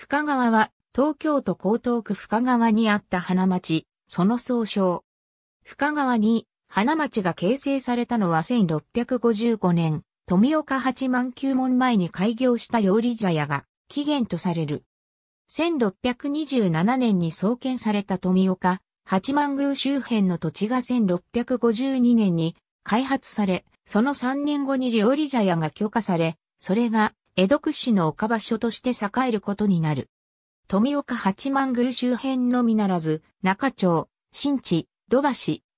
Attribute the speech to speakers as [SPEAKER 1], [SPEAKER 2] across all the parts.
[SPEAKER 1] 深川は東京都江東区深川にあった花町、その総称。深川に花町が形成されたのは1655年、富岡八万九門前に開業した料理茶屋が起源とされる。1627年に創建された富岡八幡宮周辺の土地が1652年に開発され、その3年後に料理茶屋が許可され、それが江戸屈指の岡場所として栄えることになる。富岡八幡宮周辺のみならず、中町、新地、土橋、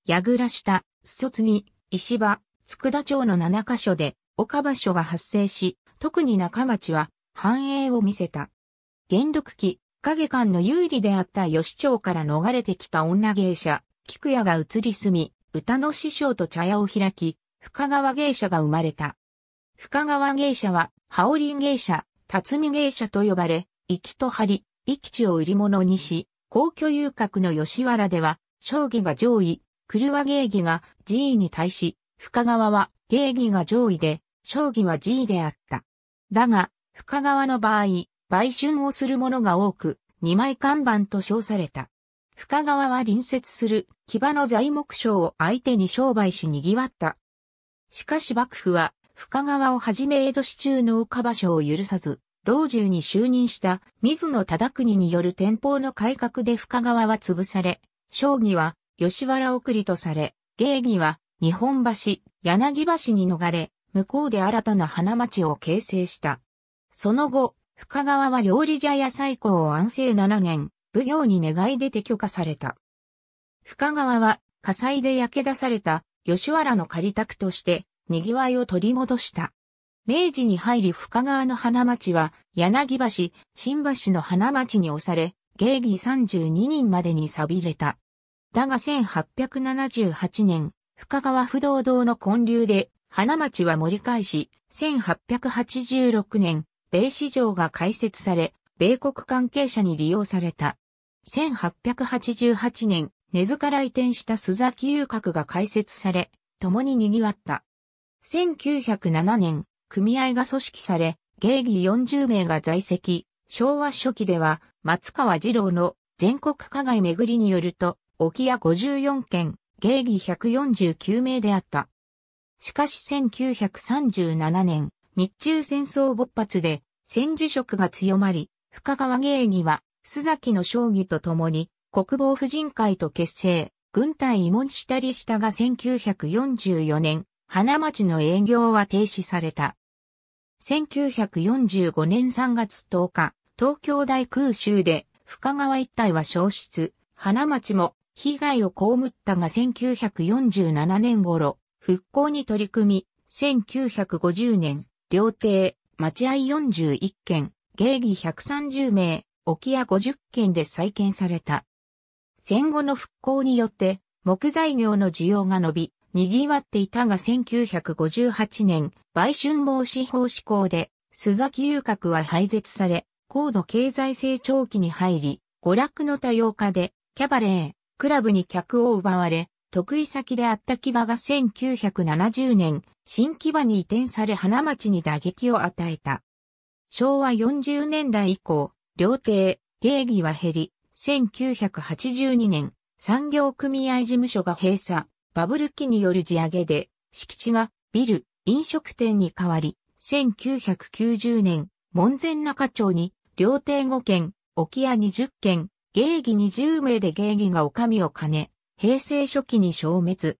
[SPEAKER 1] 矢倉下、裾津に、石場、佃町の7カ所で、岡場所が発生し、特に中町は繁栄を見せた。元禄期、影間の有利であった吉町から逃れてきた女芸者、菊屋が移り住み、歌の師匠と茶屋を開き、深川芸者が生まれた。深川芸者は、羽織芸者、辰巳芸者と呼ばれ、行きと張、り、き地を売り物にし、皇居遊郭の吉原では、将棋が上位、狂芸儀が G に対し、深川は芸儀が上位で、将棋は G であった。だが、深川の場合、売春をする者が多く、二枚看板と称された。深川は隣接する馬の材木商を相手に商売し賑わった。しかし幕府は深川をはじめ江戸市中の岡場所を許さず、老中に就任した水野忠国による天保の改革で深川は潰され、将棋は吉原送りとされ、芸妓は日本橋、柳橋に逃れ、向こうで新たな花町を形成した。その後、深川は料理茶屋最高を安政7年、奉行に願い出て許可された。深川は火災で焼け出された吉原の仮宅として賑わいを取り戻した。明治に入り深川の花町は、柳橋、新橋の花町に押され、芸妓32人までに錆びれた。だが1878年、深川不動堂の建立で、花町は盛り返し、1886年、米市場が開設され、米国関係者に利用された。1888年、根津から移転した須崎遊郭が開設され、共に賑わった。1907年、組合が組織され、芸妓40名が在籍。昭和初期では、松川二郎の全国加害巡りによると、沖屋54件、芸妓149名であった。しかし1937年、日中戦争勃発で戦時色が強まり、深川芸妓は、須崎の将棋と共に、国防婦人会と結成、軍隊移モしたりしたが1944年、花町の営業は停止された。1945年3月10日、東京大空襲で深川一帯は消失、花町も被害を被ったが1947年頃、復興に取り組み、1950年、料亭、待合41件、芸妓130名、沖屋50件で再建された。戦後の復興によって、木材業の需要が伸び、賑わっていたが1958年、売春防止法施行で、須崎遊郭は廃絶され、高度経済成長期に入り、娯楽の多様化で、キャバレー、クラブに客を奪われ、得意先であった木場が1970年、新木場に移転され花町に打撃を与えた。昭和40年代以降、料亭、芸妓は減り、1982年、産業組合事務所が閉鎖、バブル期による地上げで、敷地がビル、飲食店に変わり、1990年、門前中町に、料亭5軒、沖屋20軒、芸妓20名で芸妓がお上を兼ね、平成初期に消滅。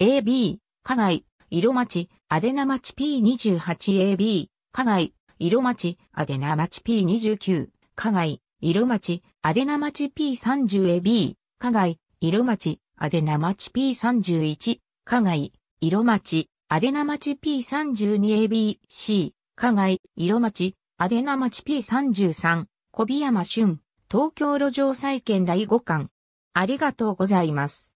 [SPEAKER 1] AB、加害、色町、アデナ町 P28AB、加害、色町、アデナ町 P29、加害、色町、アデナ町 P30AB、加害、色町、アデナマチ P31、加害、色町、アデナマチ P32ABC、加害、色町、アデナマチ P33、小檜山俊、東京路上再建第5巻。ありがとうございます。